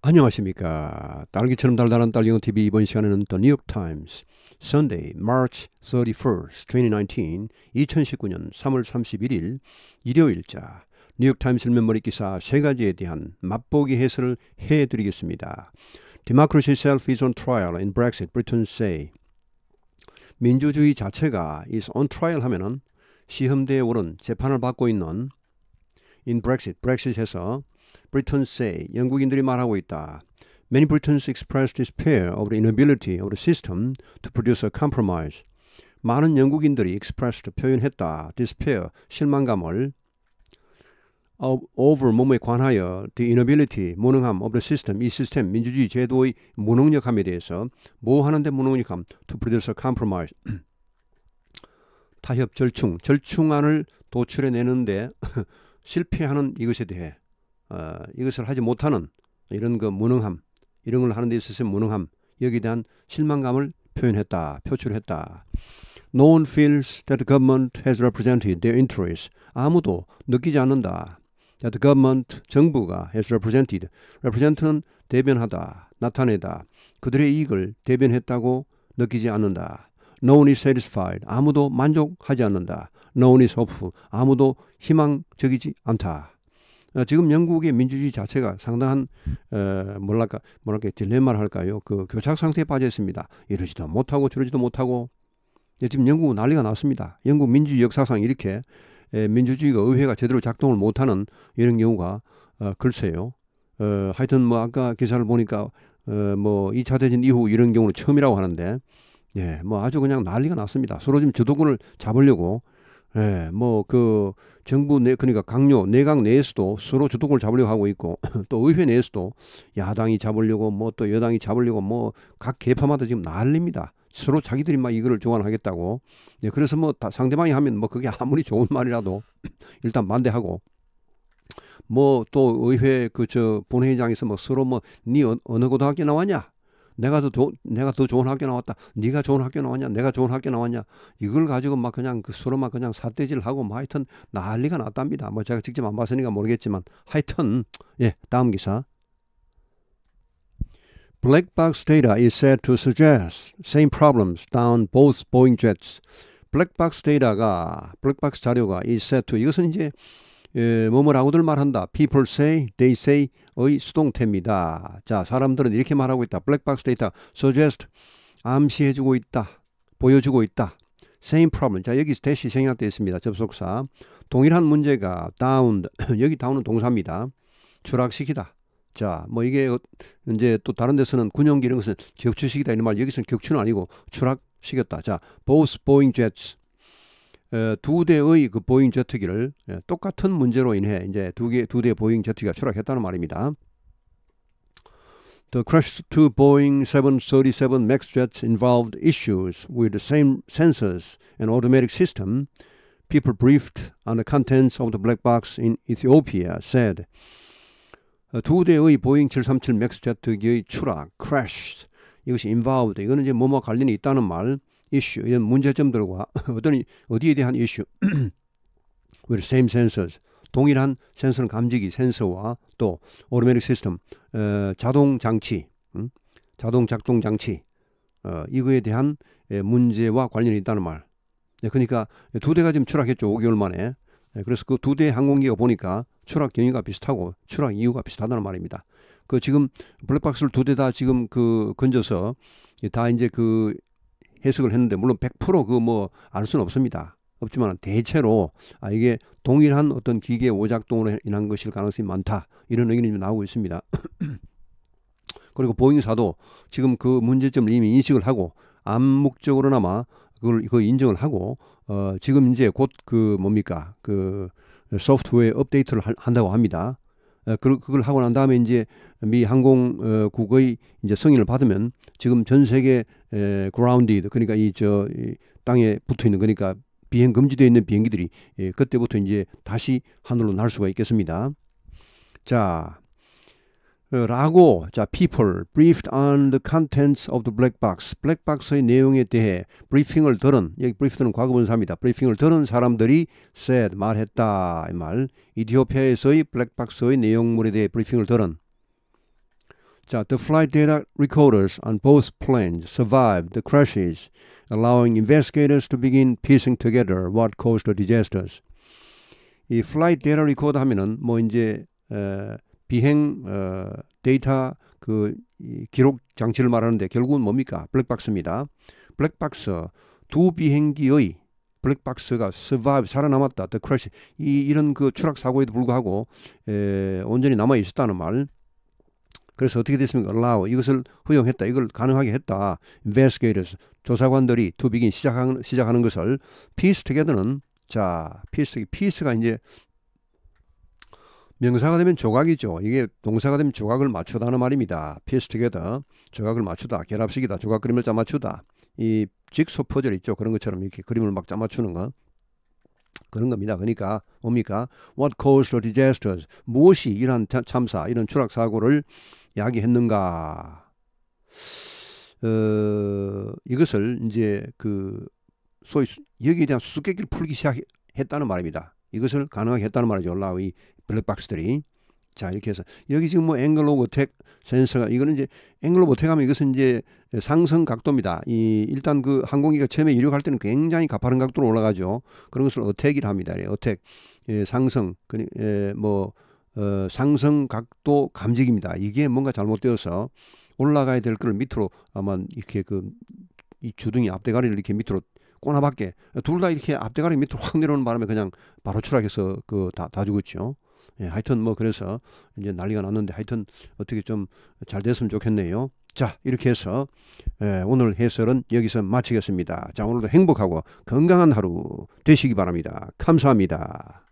안녕하십니까. 딸기처럼 달달한 딸기용 TV 이번 시간에는 The New York Times Sunday, March 31st, 2019, 2019년 3월 31일 일요일자 뉴욕타임스 일면머리 기사 세 가지에 대한 맛보기 해설을 해드리겠습니다. Democracy itself is on trial in Brexit, Britain say. 민주주의 자체가 is on trial 하면은 시험대에 오른 재판을 받고 있는 in Brexit, Brexit에서 Britons say 영국인들이 말하고 있다. Many Britons express despair over the inability of the system to produce a compromise. 많은 영국인들이 expressed 표현했다. despair 실망감을 over 몸에 관하여 the inability 무능함 of the system 이 시스템 민주주의 제도의 무능력함에 대해서 뭐 하는데 무능력함 to produce a compromise 타협 절충 절충안을 도출해내는데 실패하는 이것에 대해 어, 이것을 하지 못하는 이런 그 무능함 이런 걸 하는 데 있어서의 무능함 여기에 대한 실망감을 표현했다 표출했다. No one feels that the government has represented their interests. 아무도 느끼지 않는다. That the government 정부가 has represented. represent는 대변하다, 나타내다. 그들의 이익을 대변했다고 느끼지 않는다. No one is satisfied. 아무도 만족하지 않는다. No one is hopeful. 아무도 희망적이지 않다. 어, 지금 영국의 민주주의 자체가 상당한 어, 뭐랄까 뭐랄까 딜레마를 할까요? 그 교착 상태에 빠져 있습니다. 이러지도 못하고 저러지도 못하고 예, 지금 영국은 난리가 났습니다. 영국 민주주의 역사상 이렇게 에, 예, 민주주의가 의회가 제대로 작동을 못하는 이런 경우가 어, 글쎄요. 어, 하여튼 뭐 아까 기사를 보니까 어, 뭐 2차 대전 이후 이런 경우는 처음이라고 하는데 예, 뭐 아주 그냥 난리가 났습니다. 서로 지금 주도권을 잡으려고 예, 뭐 그 정부 내 그러니까 강요 내각 내에서도 서로 주도권을 잡으려고 하고 있고 또 의회 내에서도 야당이 잡으려고 뭐 또 여당이 잡으려고 뭐 각 개파마다 지금 난립니다. 서로 자기들이 막 이거를 조언하겠다고. 예, 그래서 뭐 다 상대방이 하면 뭐 그게 아무리 좋은 말이라도 일단 반대하고 뭐 또 의회 그 저 본회의장에서 뭐 서로 뭐니 네 어, 어느 고등학교 나왔냐 내가 더 도, 내가 더 좋은 학교 나왔다. 네가 좋은 학교 나왔냐? 내가 좋은 학교 나왔냐? 이걸 가지고 막 그냥 그 서로 막 그냥 사대질 하고 뭐 하여튼 난리가 났답니다. 뭐 제가 직접 안 봤으니까 모르겠지만 하여튼 예, 다음 기사. Black box data is said to suggest same problems down both Boeing jets. 블랙박스 데이터가 블랙박스 자료가 is said to 이것은 이제 예, 뭐뭐라고들 말한다. People say, they say의 수동태입니다. 자, 사람들은 이렇게 말하고 있다. 블랙박스 데이터 suggest 암시해주고 있다. 보여주고 있다. same problem. 자, 여기 대시 생략되어 있습니다. 접속사. 동일한 문제가 down. 여기 down은 동사입니다. 추락시키다. 자, 뭐 이게 어, 이제 또 다른 데서는 군용기 이런 것은 격추시키다 이런 말. 여기서는 격추는 아니고 추락시켰다. 자, both Boeing jets 두 대의 그 보잉 제트기를 똑같은 문제로 인해 이제 두 개 두대 보잉 제트기가 추락했다는 말입니다. The crash to Boeing 737 MAX jets involved issues with the same sensors and automatic system. People briefed on the contents of the black box in Ethiopia said. 두 대의 보잉 737 맥스 제트기의 추락, crash 이것이 involved 이거는 이제 뭐뭐 관련이 있다는 말. 이슈 이런 문제점들과 어떤 어디에 대한 이슈 s u e w i same sensors, 동일한 센서는 감지기 센서와 또오 u t o 시스템 어, 자동 장치, 음? 자동 작동 장치, 어, 이거에 대한 예, 문제와 관련이 있다는 말. 예, 그러니까 두 대가 지금 추락했죠. 5개월 만에. 예, 그래서 그 두 대 항공기가 보니까 추락 경위가 비슷하고 추락 이유가 비슷하다는 말입니다. 그 지금 블랙박스를 두 대 다 지금 그 건져서 다 이제 그 해석을 했는데 물론 100%그 뭐 알 수는 없습니다. 없지만 대체로 아 이게 동일한 어떤 기계 오작동으로 인한 것일 가능성이 많다 이런 의견이 좀 나오고 있습니다. 그리고 보잉사도 지금 그 문제점을 이미 인식을 하고 암묵적으로나마 그걸 그 인정을 하고 어 지금 이제 곧 그 뭡니까 그 소프트웨어 업데이트를 한다고 합니다. 어, 그걸 하고 난 다음에 이제 미 항공국의 어, 이제 승인을 받으면 지금 전 세계 에, 그라운디드 그러니까 이저이 땅에 붙어 있는 그러니까 비행 금지되어 있는 비행기들이 예, 그때부터 이제 다시 하늘로 날 수가 있겠습니다. 자, 라고 자 people briefed on the contents of the black box 블랙박스의 내용에 대해 브리핑을 들은 여기 브리핑은 과거분사입니다. 브리핑을 들은 사람들이 said 말했다 이말 이디오피아에서의 블랙박스의 내용물에 대해 브리핑을 들은 자 the flight data recorders on both planes survived the crashes allowing investigators to begin piecing together what caused the disasters 이 flight data record 하면은 뭐 이제 에, 비행 어, 데이터 그 기록 장치를 말하는데 결국은 뭡니까? 블랙박스입니다. 블랙박스 두 비행기의 블랙박스가 survive 살아남았다. The crash 이 이런 그 추락 사고에도 불구하고 에, 온전히 남아 있었다는 말. 그래서 어떻게 됐습니까? allow 이것을 허용했다. 이걸 가능하게 했다. investigators 조사관들이 t 비 b 시작하는 시작하는 것을 piece together는 자, piece p e a c 가 이제 명사가 되면 조각이죠. 이게 동사가 되면 조각을 맞추다는 말입니다. 피스 투게더 조각을 맞추다, 결합식이다, 조각 그림을 짜맞추다. 이 직소 퍼즐 있죠. 그런 것처럼 이렇게 그림을 막 짜맞추는 거. 그런 겁니다. 그러니까 뭡니까? What caused the disasters? 무엇이 이러한 참사, 이런 추락 사고를 야기했는가? 어, 이것을 이제 그 소위 여기에 대한 수수께끼를 풀기 시작했다는 말입니다. 이것을 가능하게 했다는 말이죠. 라이 블랙박스들이. 자 이렇게 해서 여기 지금 뭐 앵글 오브 택 센서가 이거는 이제 앵글 오브 택하면 이것은 이제 상승 각도입니다. 이 일단 그 항공기가 처음에 이륙할 때는 굉장히 가파른 각도로 올라가죠. 그런 것을 어택이라 합니다. 예, 어택 예, 상승 그뭐 예, 어, 상승 각도 감지기입니다. 이게 뭔가 잘못되어서 올라가야 될 걸 밑으로 아마 이렇게 그 이 주둥이 앞대가리를 이렇게 밑으로 꼬나밖에 둘 다 이렇게 앞대가리 밑으로 확 내려오는 바람에 그냥 바로 추락해서 그다다 죽었죠. 예, 하여튼 뭐 그래서 이제 난리가 났는데 하여튼 어떻게 좀 잘 됐으면 좋겠네요. 자 이렇게 해서 예, 오늘 해설은 여기서 마치겠습니다. 자 오늘도 행복하고 건강한 하루 되시기 바랍니다. 감사합니다.